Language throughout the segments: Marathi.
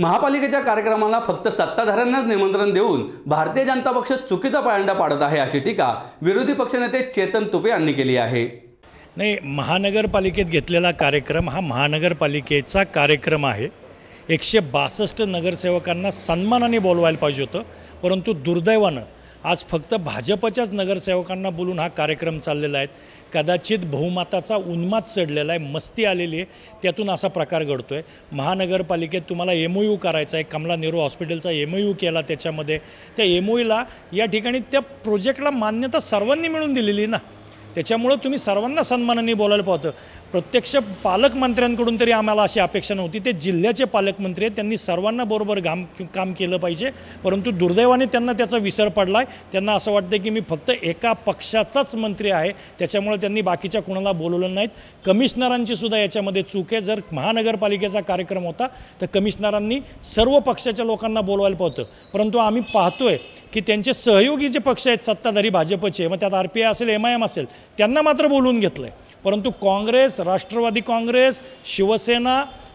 महापालिकेच्या कार्यक्रमाला फक्त सत्ताधाऱ्यांनाच निमंत्रण देऊन भारतीय जनता पक्ष चुकीचा पायंडा पाडत आहे अशी टीका विरोधी पक्षनेते चेतन तुपे यांनी केली आहे नाही महानगरपालिकेत घेतलेला कार्यक्रम हा महानगरपालिकेचा कार्यक्रम आहे एकशे बासष्ट नगरसेवकांना सन्मानाने बोलवायला पाहिजे होतं परंतु दुर्दैवानं आज फक्त भाजपच्याच नगरसेवकांना बोलून हा कार्यक्रम चाललेला आहे कदाचित बहुमताचा उन्माद चढलेला आहे मस्ती आलेली आहे त्यातून असा प्रकार घडतो आहे महानगरपालिकेत तुम्हाला एम ओ यू करायचा आहे कमला नेहरू हॉस्पिटलचा एम यू केला त्याच्यामध्ये त्या एम ओ या ठिकाणी त्या प्रोजेक्टला मान्यता सर्वांनी मिळून दिलेली ना त्याच्यामुळं तुम्ही सर्वांना सन्मानाने बोलायला पाहतो प्रत्यक्ष पालकमंत्र्यांकडून तरी आम्हाला अशी अपेक्षा नव्हती ते जिल्ह्याचे पालकमंत्री आहेत त्यांनी सर्वांना बरोबर घाम काम केलं पाहिजे परंतु दुर्दैवाने त्यांना त्याचा विसर पडला आहे त्यांना असं वाटतं की मी फक्त एका पक्षाचाच मंत्री आहे त्याच्यामुळे त्यांनी बाकीच्या कुणाला बोलवलं नाहीत कमिशनरांची सुद्धा याच्यामध्ये चूक आहे जर महानगरपालिकेचा कार्यक्रम होता तर कमिशनरांनी सर्व पक्षाच्या लोकांना बोलवायला पाहतं परंतु आम्ही पाहतोय की त्यांचे सहयोगी जे पक्ष आहेत सत्ताधारी भाजपचे मग त्यात आर पी आय असेल एम आय एम असेल त्यांना मात्र बोलवून घेतलं आहे परंतु काँग्रेस राष्ट्रवादी काँग्रेस शिवसेना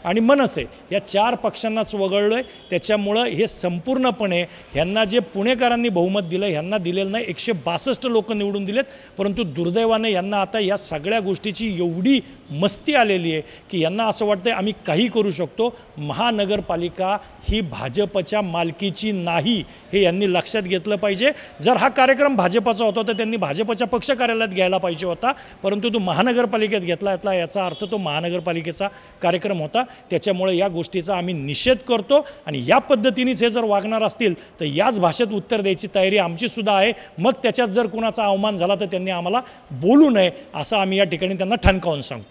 आणि मनसे या चार पक्षांनाच वगळलो आहे त्याच्यामुळं हे संपूर्णपणे ह्यांना जे पुणेकरांनी बहुमत दिलं ह्यांना दिलेलं नाही एकशे बासष्ट लोक निवडून दिलेत परंतु दुर्दैवाने यांना आता या सगळ्या गोष्टीची एवढी मस्ती आलेली आहे की यांना असं वाटतं आम्ही काही करू शकतो महानगरपालिका ही भाजपच्या मालकीची नाही हे यांनी लक्षात घेतलं पाहिजे जर हा कार्यक्रम भाजपाचा होता तर त्यांनी भाजपच्या पक्ष कार्यालयात घ्यायला पाहिजे होता परंतु तो महानगरपालिकेत घेतला यातला याचा अर्थ तो महानगरपालिकेचा कार्यक्रम होता त्याच्यामुळे या गोष्टीचा आम्ही निषेध करतो आणि या पद्धतीनेच हे जर वागणार असतील तर याच भाषेत उत्तर द्यायची तयारी आमचीसुद्धा आहे मग त्याच्यात जर कुणाचा अवमान झाला तर त्यांनी आम्हाला बोलू नये असं आम्ही या ठिकाणी त्यांना ठणकावून सांगतो